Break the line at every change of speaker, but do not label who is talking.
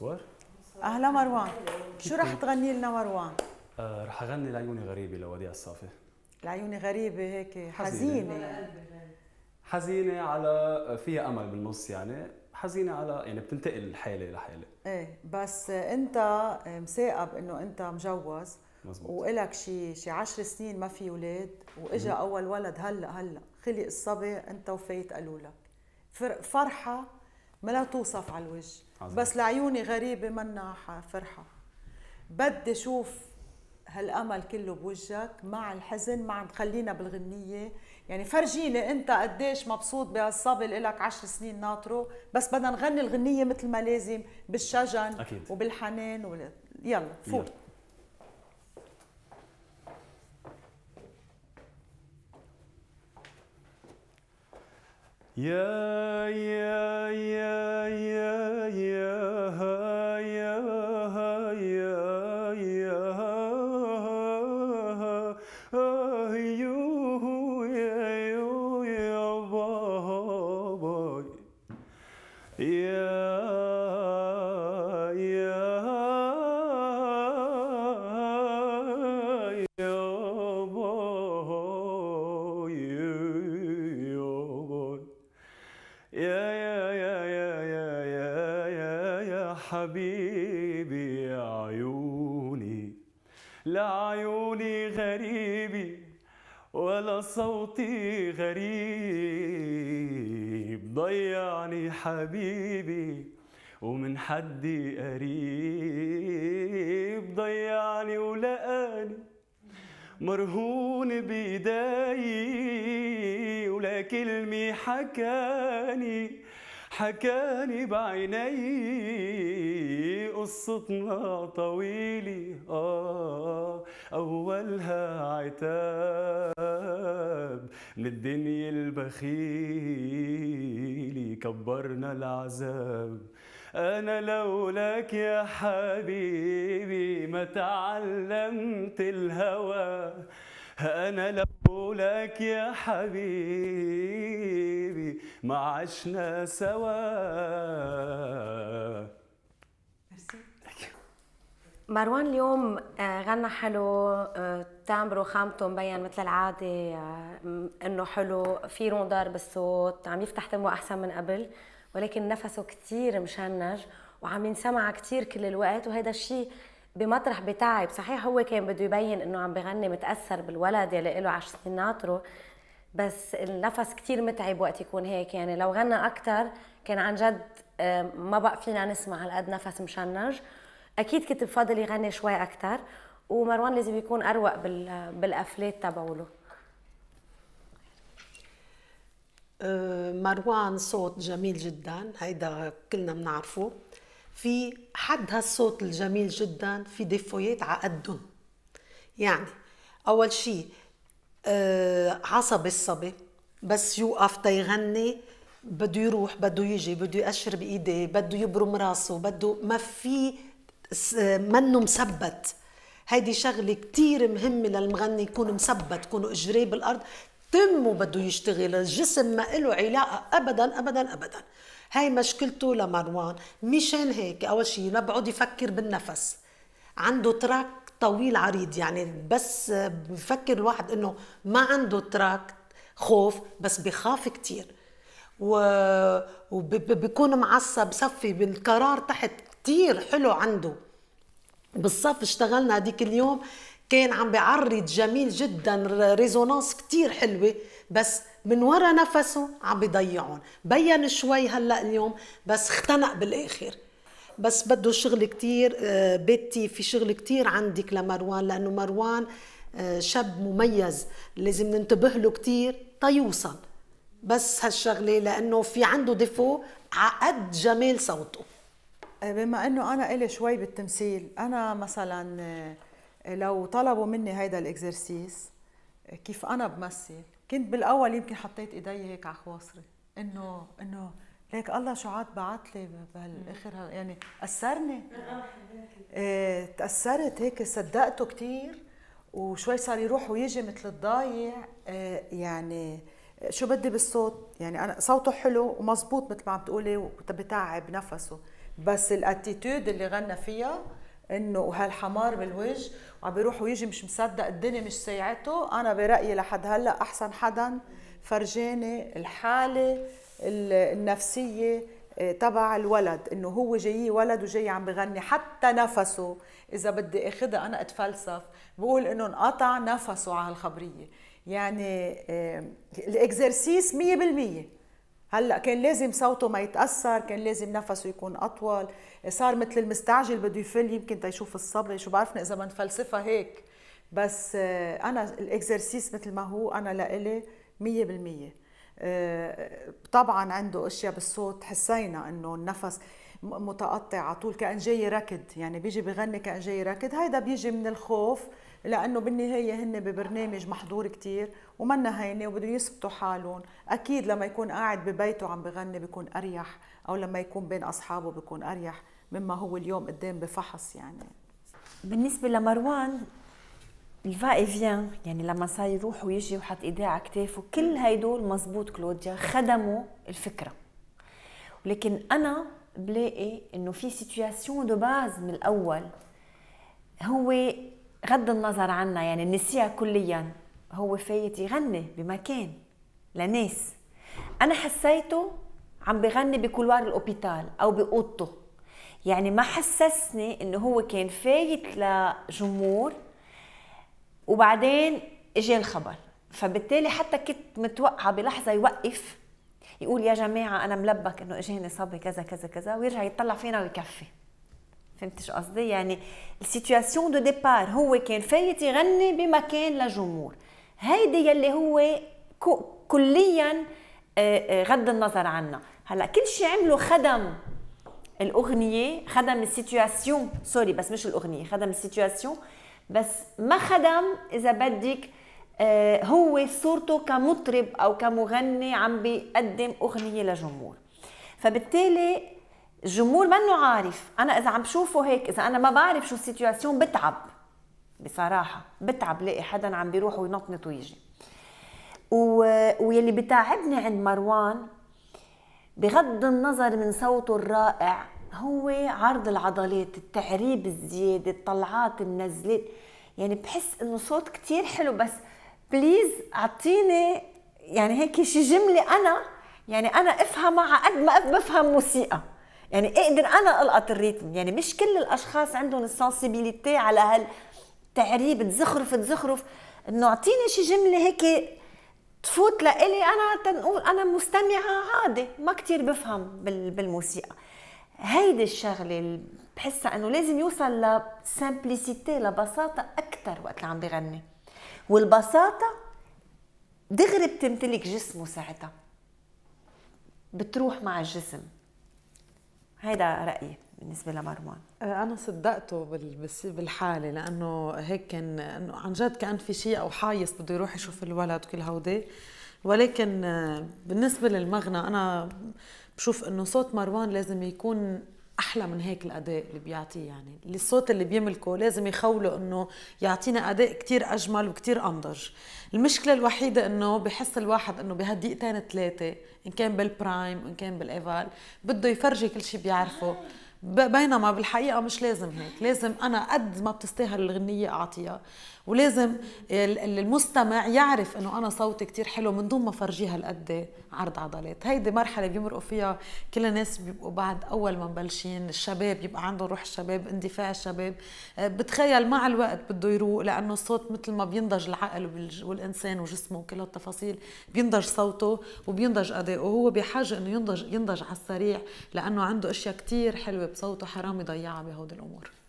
بونسوار
اهلا مروان شو رح تغني لنا مروان؟
آه رح اغني لعيوني غريبه لوديع الصافي
لعيوني غريبه هيك حزينه حزينه,
حزينة على فيها امل بالنص يعني حزينه على يعني بتنتقل حاله لحاله
ايه بس انت مثاقب انه انت مجوز مزبوط. وإلك شي شي 10 سنين ما في اولاد واجا اول ولد هلا هلا خلق الصبي انت وفايت قالوا لك فرحه ما لا توصف على الوجه عزيز. بس لعيوني غريبه منا فرحه بدي شوف هالامل كله بوجهك مع الحزن مع خلينا بالغنيه يعني فرجيني انت قديش مبسوط بهالصبي اللي لك عشر سنين ناطره بس بدنا نغني الغنيه مثل ما لازم بالشجن أكيد. وبالحنان و... يلا فوق يلا.
يا يا يا حبيبي عيوني لا عيوني غريبي ولا صوتي غريب ضيعني حبيبي ومن حدي قريب ضيعني ولقاني مرهون بيداي ولا كلمة حكاني حكالي بعيني قصتنا طويلة آه أولها عتاب من الدنيا البخيلة كبرنا العذاب أنا لولاك يا حبيبي ما تعلمت الهوى أنا لولاك يا حبيبي ما عشنا سوا
مروان اليوم آه، غنى حلو آه، تامبرو خامته مبين مثل العادة آه، انه حلو في روندار بالصوت عم يفتح تمه احسن من قبل ولكن نفسه كثير مشنج وعم ينسمع كثير كل الوقت وهذا الشيء بمطرح بتعب صحيح هو كان بده يبين انه عم بغني متاثر بالولد يلي له 10 سنين ناطره بس النفس كثير متعب وقت يكون هيك يعني لو غنى اكثر كان عن جد آه، ما بقى فينا نسمع هالقد نفس مشنج اكيد كنت بفضل يغني شوي اكثر ومروان لازم يكون اروق بالافلات تبعوله آه،
مروان صوت جميل جدا هيدا كلنا بنعرفه في حد هالصوت الجميل جدا في ديفويات عقدهم يعني اول شيء آه عصبي الصبي بس يوقف تيغني بده يروح بده يجي بده يأشر بايديه بده يبرم راسه بده ما في منه مثبت هيدي شغلة كتير مهمة للمغني يكون مثبت يكون إجريه بالأرض تمه بده يشتغل الجسم ما له علاقة أبدا أبدا أبدا هاي مشكلته لمروان مشان هيك أول شيء ما بقعد يفكر بالنفس عنده تراك طويل عريض يعني بس بفكر الواحد انه ما عنده تراك خوف بس بخاف كتير و... وبكون معصب صفي بالقرار تحت كتير حلو عنده بالصف اشتغلنا هذيك اليوم كان عم بيعرض جميل جدا ريزونانس كتير حلوه بس من ورا نفسه عم بيضيعهم بين شوي هلا اليوم بس اختنق بالاخر بس بده شغل كتير آه، بيتي في شغل كتير عندك لمروان لانه مروان آه، شاب مميز لازم ننتبه له كتير يوصل بس هالشغله
لانه في عنده ديفو عقد جمال صوته آه، بما انه انا الي شوي بالتمثيل انا مثلا لو طلبوا مني هيدا الاكزرسيس كيف انا بمثل كنت بالاول يمكن حطيت ايدي هيك على خواصري انه انه ليك الله شو عاد بعت لي بالاخر يعني اثرني إيه، تاثرت هيك صدقته كثير وشوي صار يروح ويجي مثل الضايع إيه، يعني شو بدي بالصوت يعني انا صوته حلو ومزبوط مثل ما عم تقولي وبتعب نفسه بس الاتيتود اللي غنى فيها انه وهالحمار بالوجه وعم بيروح ويجي مش مصدق الدنيا مش سايعته انا برايي لحد هلا احسن حدا فرجاني الحاله النفسيه آه، تبع الولد انه هو جاي ولد وجاي عم بغني حتى نفسه اذا بدي اخذها انا اتفلسف بقول انه انقطع نفسه على الخبريه يعني آه، الاكزرسيس 100% هلا كان لازم صوته ما يتاثر كان لازم نفسه يكون اطول صار مثل المستعجل بده يفل يمكن تيشوف الصبر شو بعرفنا اذا من فلسفه هيك بس آه، انا الاكزرسيس مثل ما هو انا لإلي مية بالمية آه، طبعا عنده اشياء بالصوت حسينا انه النفس متقطع على طول كان جاي ركض يعني بيجي بغني كان جاي ركض هيدا بيجي من الخوف لانه بالنهايه هن ببرنامج محضور كتير ومنا هينه وبدهم يثبتوا حالهم اكيد لما يكون قاعد ببيته عم بغني بيكون اريح او لما يكون بين اصحابه بيكون اريح مما هو اليوم
قدام بفحص يعني بالنسبه لمروان الفا فيان يعني لما صار يروح ويجي وحط ايديه على كتافه كل هيدول مزبوط كلوديا خدموا الفكره ولكن انا بلاقي انه في سيتياسيون دو باز من الاول هو غض النظر عنا يعني نسيها كليا هو فايت يغني بمكان لناس انا حسيته عم بغني بكولوار الاوبيتال او باوضته يعني ما حسسني انه هو كان فايت لجمهور وبعدين اجى الخبر فبالتالي حتى كنت متوقعه بلحظه يوقف يقول يا جماعه انا ملبك انه اجاني صبي كذا كذا كذا ويرجع يطلع فينا ويكفي فهمت شو قصدي يعني السيتياسيون دو ديبار هو كان فايت يغني بمكان لجمهور هيدي يلي هو كليا آه، آه، غض النظر عنا هلا كل شيء عمله خدم الاغنيه خدم السيتياسيون سوري بس مش الاغنيه خدم السيتياسيون بس ما خدم اذا بدك آه، هو صورته كمطرب او كمغني عم بيقدم اغنيه لجمهور فبالتالي الجمهور منه عارف انا اذا عم بشوفه هيك اذا انا ما بعرف شو السيتواسيون بتعب بصراحه بتعب لاقي حدا عم بيروح وينطنط ويجي و... ويلي بتعبني عند مروان بغض النظر من صوته الرائع هو عرض العضلات التعريب الزياده الطلعات النزلات يعني بحس انه صوت كتير حلو بس بليز اعطيني يعني هيك شي جمله انا يعني انا افهمها قد ما بفهم موسيقى يعني اقدر انا القط الريتم يعني مش كل الاشخاص عندهم السنسيبيليتي على هال تعريب تزخرف تزخرف انه اعطيني شي جمله هيك تفوت لإلي انا تنقول انا مستمعه عادي ما كتير بفهم بالموسيقى هيدي الشغله اللي بحسها انه لازم يوصل لسمبليسيتي لبساطه اكثر وقت اللي عم بغني والبساطه دغري بتمتلك جسمه ساعتها بتروح مع الجسم هيدا رايي بالنسبه لمروان
أه، انا صدقته بالحاله لانه هيك كان انه عن جد كان في شيء او حايص بده يروح يشوف الولد وكل هودي ولكن أه، بالنسبه للمغنى انا بشوف انه صوت مروان لازم يكون احلى من هيك الاداء اللي بيعطيه يعني الصوت اللي بيملكه لازم يخوله انه يعطينا اداء كتير اجمل وكتير انضج المشكله الوحيده انه بحس الواحد انه بهالدقيقتين ثلاثه ان كان بالبرايم ان كان بالايفال بده يفرجي كل شيء بيعرفه بينما بالحقيقه مش لازم هيك لازم انا قد ما بتستاهل الغنيه اعطيها ولازم المستمع يعرف انه انا صوتي كتير حلو من دون ما فرجيها هالقد عرض عضلات هيدي مرحله بيمرقوا فيها كل الناس بيبقوا بعد اول ما مبلشين الشباب يبقى عندهم روح الشباب اندفاع الشباب آه، بتخيل مع الوقت بده يروق لانه الصوت مثل ما بينضج العقل والانسان وجسمه وكل التفاصيل بينضج صوته وبينضج اداؤه هو بحاجه انه ينضج ينضج على السريع لانه عنده اشياء كتير حلوه بصوته حرام يضيعها بهود الامور